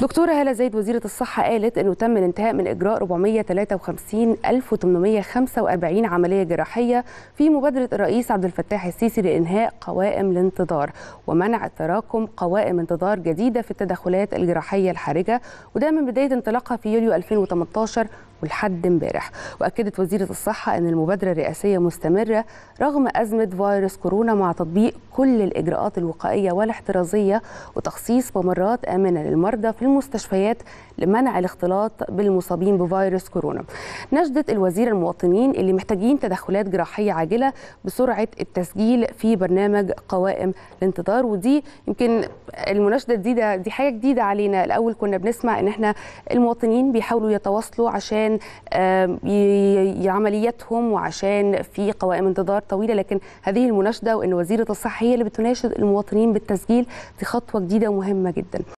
دكتوره هاله زيد وزيره الصحه قالت انه تم الانتهاء من اجراء 453845 عمليه جراحيه في مبادره الرئيس عبد الفتاح السيسي لانهاء قوائم الانتظار ومنع تراكم قوائم انتظار جديده في التدخلات الجراحيه الحرجه وده من بدايه انطلاقها في يوليو 2018 ولحد امبارح واكدت وزيره الصحه ان المبادره الرئاسيه مستمره رغم ازمه فيروس كورونا مع تطبيق كل الاجراءات الوقائيه والاحترازيه وتخصيص ممرات امنه للمرضى في المستشفيات لمنع الاختلاط بالمصابين بفيروس كورونا نجدت الوزيره المواطنين اللي محتاجين تدخلات جراحيه عاجله بسرعه التسجيل في برنامج قوائم الانتظار ودي يمكن المناشده الجديده دي حاجه جديده علينا الاول كنا بنسمع ان احنا المواطنين بيحاولوا يتواصلوا عشان عشان عملياتهم وعشان في قوائم انتظار طويله لكن هذه المناشده وان وزيره الصحه هي اللي بتناشد المواطنين بالتسجيل دي خطوه جديده ومهمه جدا